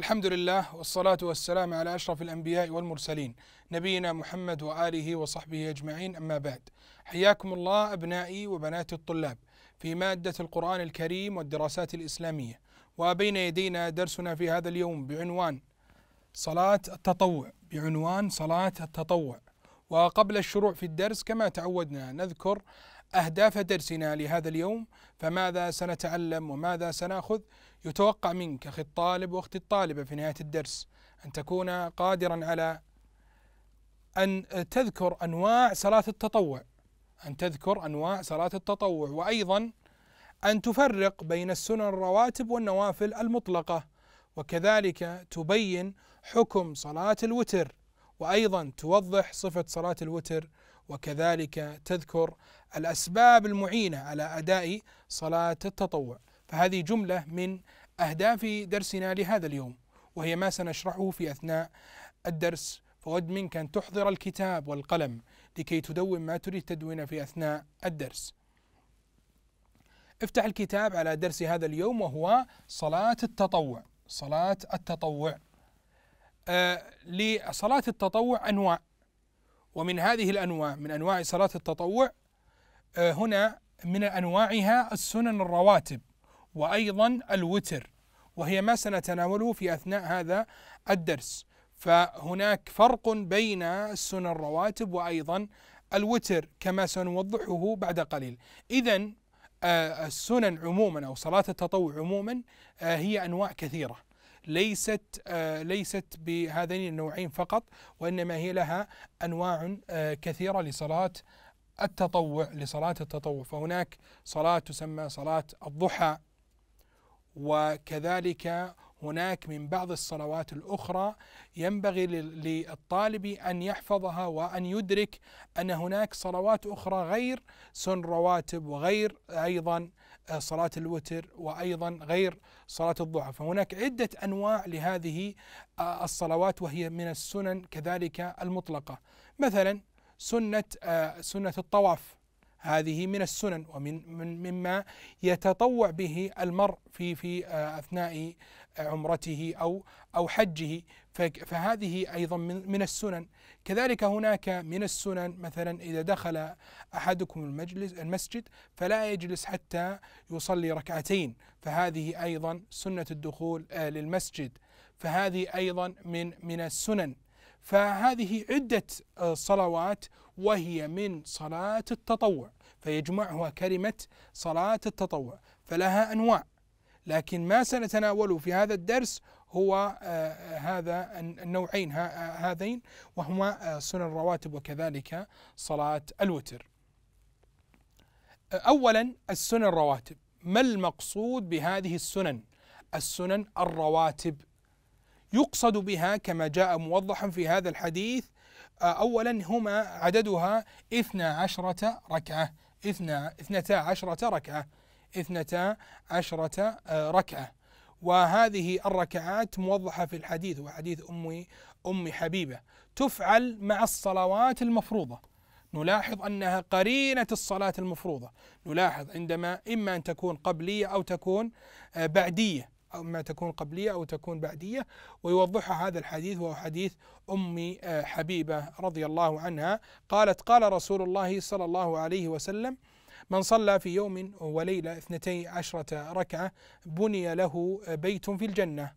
الحمد لله والصلاة والسلام على أشرف الأنبياء والمرسلين نبينا محمد وآله وصحبه أجمعين أما بعد حياكم الله أبنائي وبناتي الطلاب في مادة القرآن الكريم والدراسات الإسلامية وبين يدينا درسنا في هذا اليوم بعنوان صلاة التطوع بعنوان صلاة التطوع وقبل الشروع في الدرس كما تعودنا نذكر أهداف درسنا لهذا اليوم فماذا سنتعلم وماذا سناخذ يتوقع منك أخي الطالب وأختي الطالبة في نهاية الدرس أن تكون قادرا على أن تذكر أنواع صلاة التطوع أن تذكر أنواع صلاة التطوع وأيضا أن تفرق بين السنن الرواتب والنوافل المطلقة وكذلك تبين حكم صلاة الوتر وأيضا توضح صفة صلاة الوتر وكذلك تذكر الأسباب المعينة على أداء صلاة التطوع فهذه جملة من أهداف درسنا لهذا اليوم وهي ما سنشرحه في أثناء الدرس فود منك أن تحضر الكتاب والقلم لكي تدون ما تريد تدوينه في أثناء الدرس افتح الكتاب على درس هذا اليوم وهو صلاة التطوع صلاة التطوع آه لصلاة التطوع أنواع ومن هذه الأنواع من أنواع صلاة التطوع آه هنا من أنواعها السنن الرواتب وأيضا الوتر وهي ما سنتناوله في أثناء هذا الدرس فهناك فرق بين السنة الرواتب وأيضا الوتر كما سنوضحه بعد قليل إذا آه، السنن عموما أو صلاة التطوع عموما آه، هي أنواع كثيرة ليست آه، ليست بهذين النوعين فقط وإنما هي لها أنواع كثيرة لصلاة التطوع لصلاة التطوع فهناك صلاة تسمى صلاة الضحى وكذلك هناك من بعض الصلوات الاخرى ينبغي للطالب ان يحفظها وان يدرك ان هناك صلوات اخرى غير سن رواتب وغير ايضا آه، صلاه الوتر وايضا غير صلاه الضحى، فهناك عده انواع لهذه آه، الصلوات وهي من السنن كذلك المطلقه، مثلا سنه آه، سنه الطواف هذه من السنن ومن من مما يتطوع به المرء في في آه، اثناء آه، عمرته او او حجه فهذه ايضا من السنن كذلك هناك من السنن مثلا اذا دخل احدكم المجلس المسجد فلا يجلس حتى يصلي ركعتين فهذه ايضا سنه الدخول آه، للمسجد فهذه ايضا من من السنن فهذه عدة آه، صلوات وهي من صلاة التطوع فيجمعها كلمة صلاة التطوع فلها أنواع لكن ما سنتناوله في هذا الدرس هو آه، آه، هذا النوعين هذين وهما سنن الرواتب وكذلك صلاة الوتر أولا السنن الرواتب ما المقصود بهذه السنن السنن الرواتب يقصد بها كما جاء موضحا في هذا الحديث آه، أولا هما عددها اثنا عشرة ركعة اثنا اثنتا عشرة ركعة اثنتا عشرة آه، ركعة وهذه الركعات موضحة في الحديث وحديث أم أم حبيبة تفعل مع الصلوات المفروضة نلاحظ أنها قرينة الصلاة المفروضة نلاحظ عندما إما أن تكون قبلية أو تكون آه، بعدية أو ما تكون قبلية أو تكون بعدية ويوضحها هذا الحديث وهو حديث أم آه، حبيبة رضي الله عنها قالت قال رسول الله صلى الله عليه وسلم من صلى في يوم وليلة اثنتي عشرة ركعة بني له بيت في الجنة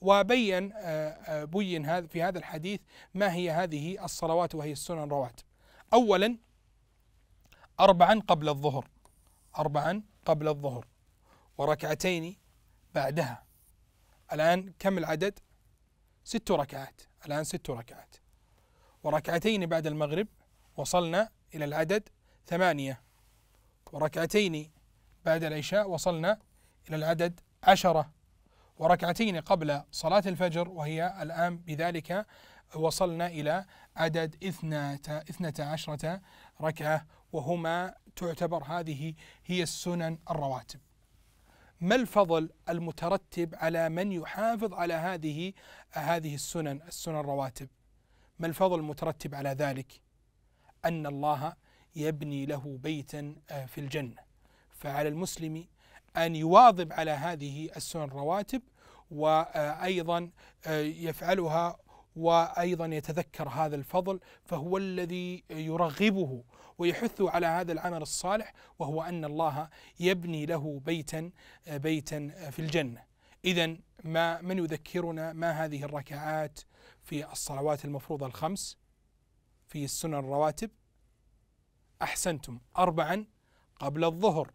وبين آه، آه، بين في هذا الحديث ما هي هذه الصلوات وهي السنن الرواتب أولا أربعا قبل الظهر أربعا قبل الظهر وركعتين بعدها الآن كم العدد؟ ست ركعات الآن ست ركعات وركعتين بعد المغرب وصلنا إلى العدد ثمانية وركعتين بعد العشاء وصلنا إلى العدد عشرة وركعتين قبل صلاة الفجر وهي الآن بذلك وصلنا إلى عدد اثنتا عشرة ركعة وهما تعتبر هذه هي السنن الرواتب ما الفضل المترتب على من يحافظ على هذه هذه السنن السنن الرواتب ما الفضل المترتب على ذلك أن الله يبني له بيتا آه، في الجنة فعلى المسلم أن يواظب على هذه السنن الرواتب وأيضا آه، يفعلها وايضا يتذكر هذا الفضل فهو الذي يرغبه ويحثه على هذا العمل الصالح وهو ان الله يبني له بيتا بيتا في الجنه. اذا ما من يذكرنا ما هذه الركعات في الصلوات المفروضه الخمس في السنن الرواتب؟ احسنتم اربعا قبل الظهر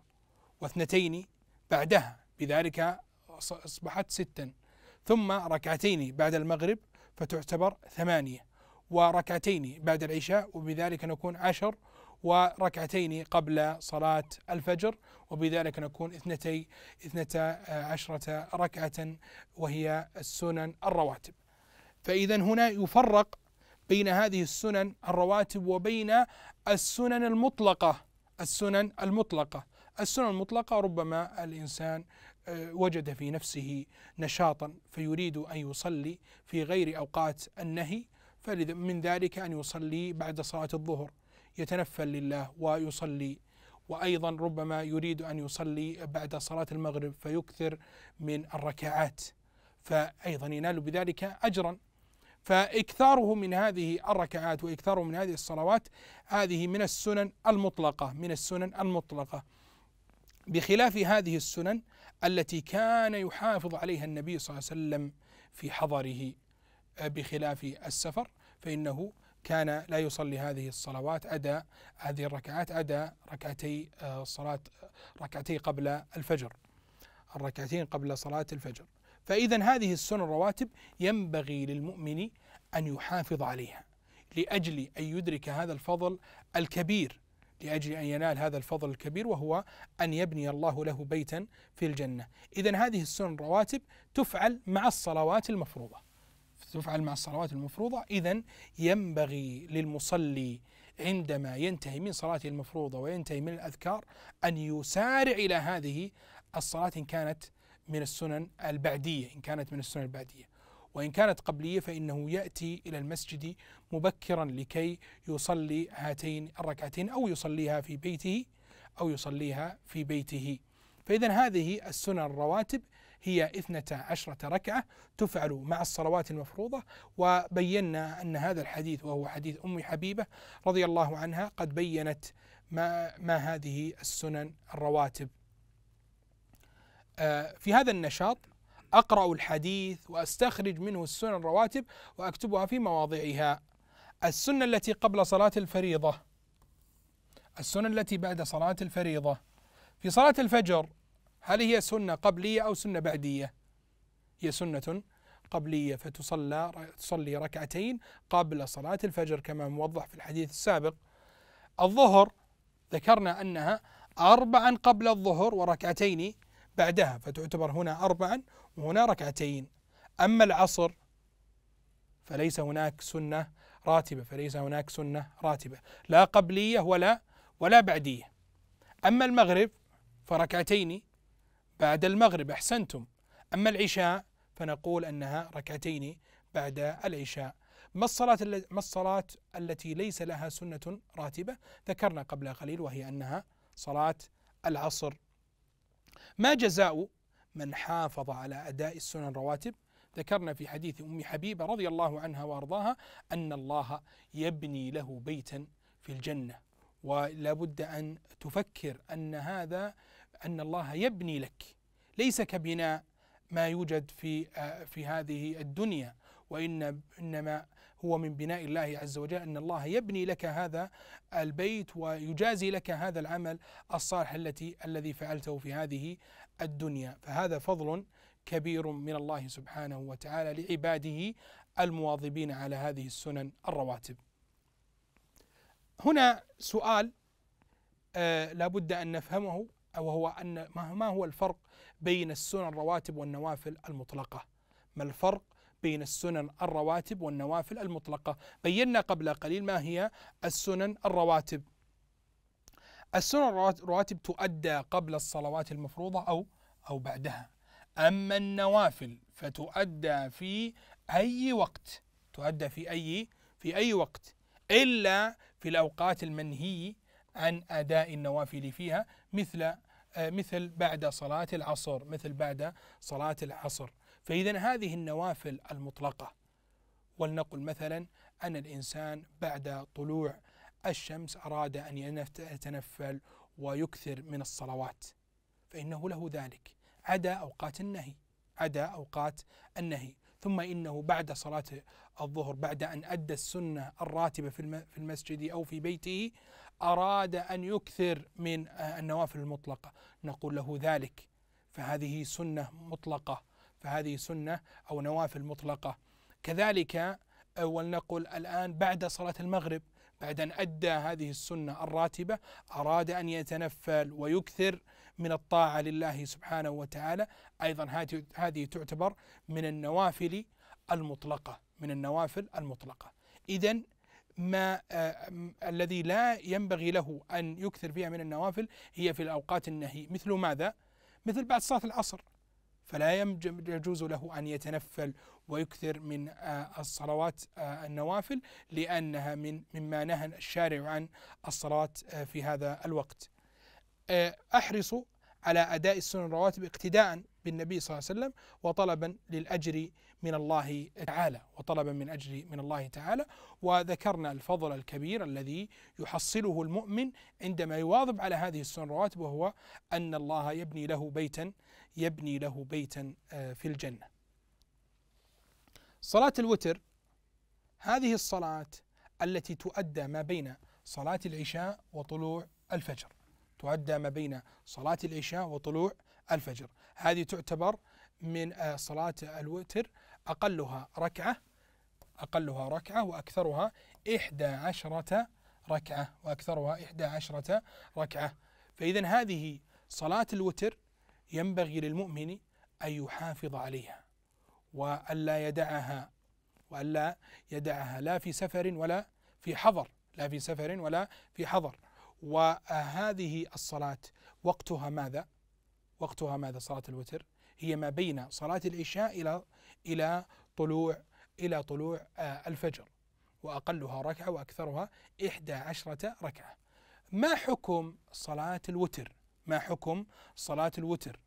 واثنتين بعدها بذلك اصبحت ستا ثم ركعتين بعد المغرب فتعتبر ثمانية وركعتين بعد العشاء وبذلك نكون عشر وركعتين قبل صلاة الفجر وبذلك نكون اثنتي اثنتا عشرة ركعة وهي السنن الرواتب فإذا هنا يفرق بين هذه السنن الرواتب وبين السنن المطلقة السنن المطلقة السنن المطلقة ربما الإنسان آه، وجد في نفسه نشاطا فيريد أن يصلي في غير أوقات النهي فمن ذلك أن يصلي بعد صلاة الظهر يتنفل لله ويصلي وأيضا ربما يريد أن يصلي بعد صلاة المغرب فيكثر من الركعات فأيضا ينال بذلك أجرا فإكثاره من هذه الركعات وإكثاره من هذه الصلوات هذه من السنن المطلقة من السنن المطلقة بخلاف هذه السنن التي كان يحافظ عليها النبي صلى الله عليه وسلم في حضره آه، بخلاف السفر فإنه كان لا يصلي هذه الصلوات أداء هذه الركعات أداء ركعتي آه، صلاة آه، ركعتي قبل الفجر الركعتين قبل صلاة الفجر فإذا هذه السنن الرواتب ينبغي للمؤمن أن يحافظ عليها لأجل أن يدرك هذا الفضل الكبير لأجل أن ينال هذا الفضل الكبير وهو أن يبني الله له بيتا في الجنة إذا هذه السنن الرواتب تفعل مع الصلوات المفروضة تفعل مع الصلوات المفروضة إذا ينبغي للمصلي عندما ينتهي من صلاته المفروضة وينتهي من الأذكار أن يسارع إلى هذه الصلاة إن كانت من السنن البعدية إن كانت من السنن البعدية وإن كانت قبلية فإنه يأتي إلى المسجد مبكرا لكي يصلي هاتين الركعتين أو يصليها في بيته أو يصليها في بيته فإذا هذه السنن الرواتب هي اثنتا عشرة ركعة تفعل مع الصلوات المفروضة وبينا أن هذا الحديث وهو حديث أم حبيبة رضي الله عنها قد بينت ما, ما هذه السنن الرواتب آه، في هذا النشاط أقرأ الحديث وأستخرج منه السنن الرواتب وأكتبها في مواضعها السنة التي قبل صلاة الفريضة السنة التي بعد صلاة الفريضة في صلاة الفجر هل هي سنة قبلية أو سنة بعدية هي سنة قبلية فتصلى تصلي ركعتين قبل صلاة الفجر كما موضح في الحديث السابق الظهر ذكرنا أنها أربعا قبل الظهر وركعتين بعدها فتعتبر هنا أربعا وهنا ركعتين أما العصر فليس هناك سنة راتبة فليس هناك سنة راتبة لا قبلية ولا ولا بعدية أما المغرب فركعتين بعد المغرب أحسنتم أما العشاء فنقول أنها ركعتين بعد العشاء ما الصلاة ما الصلاة التي ليس لها سنة راتبة؟ ذكرنا قبل قليل وهي أنها صلاة العصر ما جزاء من حافظ على أداء السنن الرواتب ذكرنا في حديث أم حبيبة رضي الله عنها وأرضاها أن الله يبني له بيتا في الجنة ولا بد أن تفكر أن هذا أن الله يبني لك ليس كبناء ما يوجد في آه، في هذه الدنيا وإن إنما هو من بناء الله عز وجل أن الله يبني لك هذا البيت ويجازي لك هذا العمل الصالح التي الذي فعلته في هذه الدنيا فهذا فضل كبير من الله سبحانه وتعالى لعباده المواظبين على هذه السنن الرواتب هنا سؤال آه لابد أن نفهمه وهو أن ما هو الفرق بين السنن الرواتب والنوافل المطلقة ما الفرق بين السنن الرواتب والنوافل المطلقة بينا قبل قليل ما هي السنن الرواتب السنن الرواتب تؤدى قبل الصلوات المفروضة أو أو بعدها أما النوافل فتؤدى في أي وقت تؤدى في أي في أي وقت إلا في الأوقات المنهي عن أداء النوافل فيها مثل مثل بعد صلاة العصر مثل بعد صلاة العصر فإذا هذه النوافل المطلقة ولنقل مثلا أن الإنسان بعد طلوع الشمس أراد أن يتنفل ويكثر من الصلوات فإنه له ذلك عدا أوقات النهي عدا أوقات النهي ثم إنه بعد صلاة الظهر بعد أن أدى السنة الراتبة في المسجد أو في بيته أراد أن يكثر من النوافل المطلقة نقول له ذلك فهذه سنة مطلقة فهذه سنة أو نوافل مطلقة كذلك آه، ولنقل الآن بعد صلاة المغرب بعد أن أدى هذه السنة الراتبة أراد أن يتنفل ويكثر من الطاعة لله سبحانه وتعالى أيضا هذه تعتبر من النوافل المطلقة من النوافل المطلقة إذا ما آه، الذي لا ينبغي له أن يكثر فيها من النوافل هي في الأوقات النهي مثل ماذا؟ مثل بعد صلاة العصر فلا يجوز له أن يتنفل ويكثر من آه، الصلوات آه، النوافل لأنها من مما نهى الشارع عن الصلاة في هذا الوقت أحرص على أداء السنن الرواتب اقتداء بالنبي صلى الله عليه وسلم وطلبا للأجر من الله تعالى وطلبا من أجر من الله تعالى وذكرنا الفضل الكبير الذي يحصله المؤمن عندما يواظب على هذه السنن الرواتب وهو أن الله يبني له بيتا يبني له بيتا آه، في الجنة صلاة الوتر هذه الصلاة التي تؤدى ما بين صلاة العشاء وطلوع الفجر تؤدى ما بين صلاة العشاء وطلوع الفجر هذه تعتبر من آه، صلاة الوتر أقلها ركعة أقلها ركعة وأكثرها إحدى عشرة ركعة وأكثرها إحدى عشرة ركعة فإذا هذه صلاة الوتر ينبغي للمؤمن أن يحافظ عليها وألا يدعها وألا يدعها لا في سفر ولا في حضر لا في سفر ولا في حضر وهذه الصلاة وقتها ماذا؟ وقتها ماذا صلاة الوتر؟ هي ما بين صلاة العشاء إلى إلى طلوع إلى طلوع آه، الفجر وأقلها ركعة وأكثرها إحدى عشرة ركعة ما حكم صلاة الوتر؟ ما حكم صلاة الوتر؟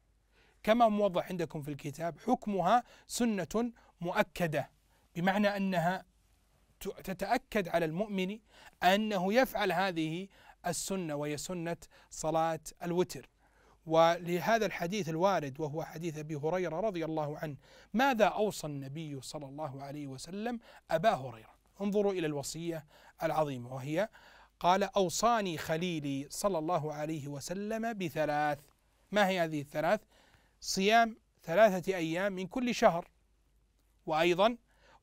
كما موضح عندكم في الكتاب حكمها سنة مؤكدة بمعنى أنها تتأكد على المؤمن أنه يفعل هذه السنة وهي سنة صلاة الوتر ولهذا الحديث الوارد وهو حديث ابي هريره رضي الله عنه ماذا اوصى النبي صلى الله عليه وسلم ابا هريره انظروا الى الوصيه العظيمه وهي قال اوصاني خليلي صلى الله عليه وسلم بثلاث ما هي هذه الثلاث صيام ثلاثه ايام من كل شهر وايضا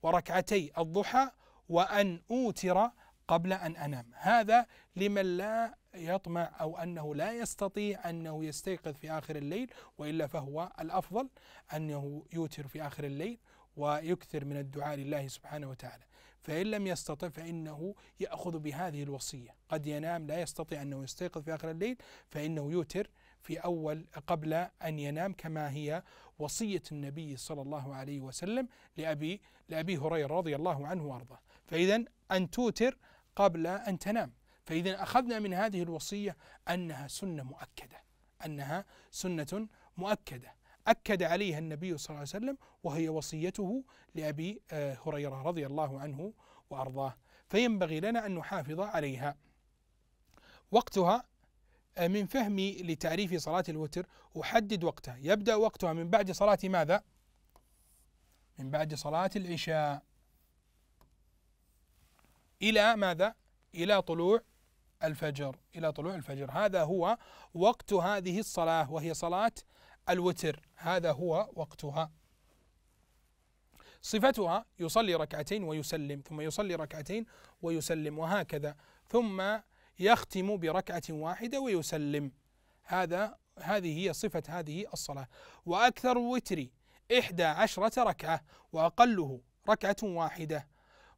وركعتي الضحى وان اوتر قبل أن أنام هذا لمن لا يطمع أو أنه لا يستطيع أنه يستيقظ في آخر الليل وإلا فهو الأفضل أنه يوتر في آخر الليل ويكثر من الدعاء لله سبحانه وتعالى فإن لم يستطع فإنه يأخذ بهذه الوصية قد ينام لا يستطيع أنه يستيقظ في آخر الليل فإنه يوتر في أول قبل أن ينام كما هي وصية النبي صلى الله عليه وسلم لأبي لأبي هريرة رضي الله عنه وأرضاه فإذا أن توتر قبل أن تنام فإذا أخذنا من هذه الوصية أنها سنة مؤكدة أنها سنة مؤكدة أكد عليها النبي صلى الله عليه وسلم وهي وصيته لأبي آه، هريرة رضي الله عنه وأرضاه فينبغي لنا أن نحافظ عليها وقتها آه، من فهمي لتعريف صلاة الوتر أحدد وقتها يبدأ وقتها من بعد صلاة ماذا؟ من بعد صلاة العشاء إلى ماذا؟ إلى طلوع الفجر إلى طلوع الفجر هذا هو وقت هذه الصلاة وهي صلاة الوتر هذا هو وقتها صفتها يصلي ركعتين ويسلم ثم يصلي ركعتين ويسلم وهكذا ثم يختم بركعة واحدة ويسلم هذا هذه هي صفة هذه الصلاة وأكثر الوتر إحدى عشرة ركعة وأقله ركعة واحدة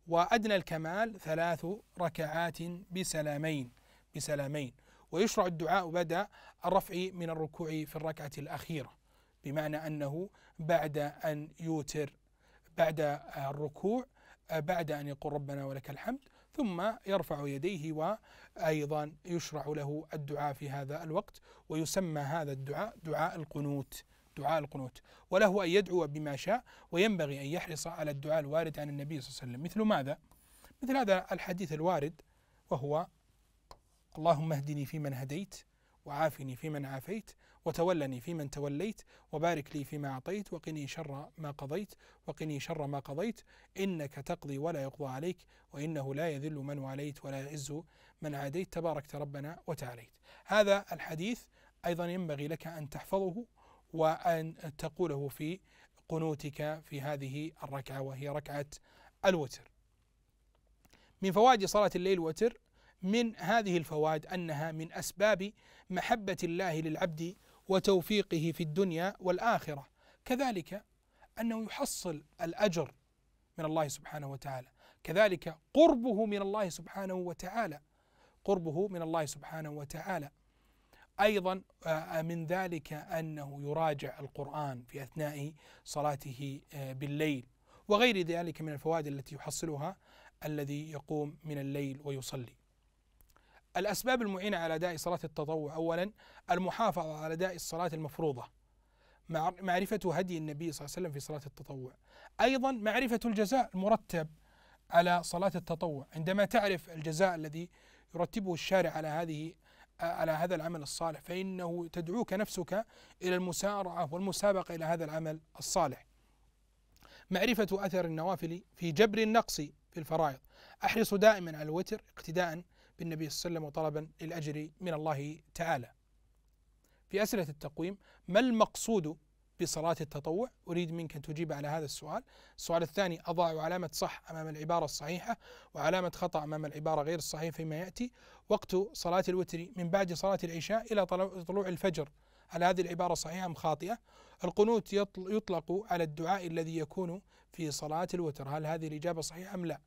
وأدنى الكمال ثلاث ركعات بسلامين بسلامين ويشرع الدعاء بعد الرفع من الركوع في الركعة الأخيرة بمعنى أنه بعد أن يوتر بعد الركوع بعد أن يقول ربنا ولك الحمد ثم يرفع يديه وأيضا يشرع له الدعاء في هذا الوقت ويسمى هذا الدعاء دعاء القنوت دعاء القنوت وله أن يدعو بما شاء وينبغي أن يحرص على الدعاء الوارد عن النبي صلى الله عليه وسلم مثل ماذا؟ مثل هذا الحديث الوارد وهو اللهم اهدني فيمن هديت وعافني فيمن عافيت وتولني فيمن توليت وبارك لي فيما أعطيت وقني شر ما قضيت وقني شر ما قضيت إنك تقضي ولا يقضى عليك وإنه لا يذل من واليت ولا يعز من عاديت تباركت ربنا وتعاليت هذا الحديث أيضا ينبغي لك أن تحفظه وأن تقوله في قنوتك في هذه الركعة وهي ركعة الوتر من فوائد صلاة الليل وتر من هذه الفوائد أنها من أسباب محبة الله للعبد وتوفيقه في الدنيا والآخرة كذلك أنه يحصل الأجر من الله سبحانه وتعالى كذلك قربه من الله سبحانه وتعالى قربه من الله سبحانه وتعالى ايضا آه، آه، من ذلك انه يراجع القران في اثناء صلاته آه، بالليل وغير ذلك من الفوائد التي يحصلها الذي يقوم من الليل ويصلي. الاسباب المعينه على اداء صلاه التطوع اولا المحافظه على اداء الصلاه المفروضه. معرفه هدي النبي صلى الله عليه وسلم في صلاه التطوع. ايضا معرفه الجزاء المرتب على صلاه التطوع، عندما تعرف الجزاء الذي يرتبه الشارع على هذه على هذا العمل الصالح فإنه تدعوك نفسك إلى المسارعة والمسابقة إلى هذا العمل الصالح معرفة أثر النوافل في جبر النقص في الفرائض أحرص دائما على الوتر اقتداء بالنبي صلى الله عليه وسلم وطلبا للأجر من الله تعالى في أسئلة التقويم ما المقصود بصلاة التطوع أريد منك أن تجيب على هذا السؤال السؤال الثاني أضع علامة صح أمام العبارة الصحيحة وعلامة خطأ أمام العبارة غير الصحيحة فيما يأتي وقت صلاة الوتر من بعد صلاة العشاء إلى طلوع الفجر هل هذه العبارة صحيحة أم خاطئة القنوت يطلق على الدعاء الذي يكون في صلاة الوتر هل هذه الإجابة صحيحة أم لا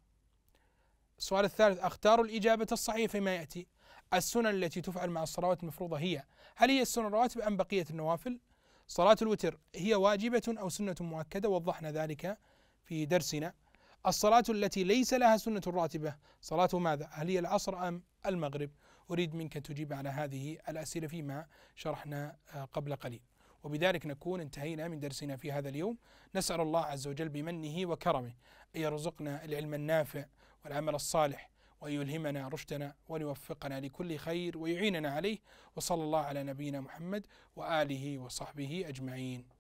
السؤال الثالث أختار الإجابة الصحيحة فيما يأتي السنن التي تفعل مع الصلوات المفروضة هي هل هي السنن الرواتب أم بقية النوافل صلاة الوتر هي واجبة أو سنة مؤكدة وضحنا ذلك في درسنا الصلاة التي ليس لها سنة راتبة صلاة ماذا؟ هل هي العصر أم المغرب؟ أريد منك أن تجيب على هذه الأسئلة فيما شرحنا آه، قبل قليل وبذلك نكون انتهينا من درسنا في هذا اليوم نسأل الله عز وجل بمنه وكرمه أن يرزقنا العلم النافع والعمل الصالح وأن يلهمنا رشدنا وأن يوفقنا لكل خير ويعيننا عليه وصلى الله على نبينا محمد وآله وصحبه أجمعين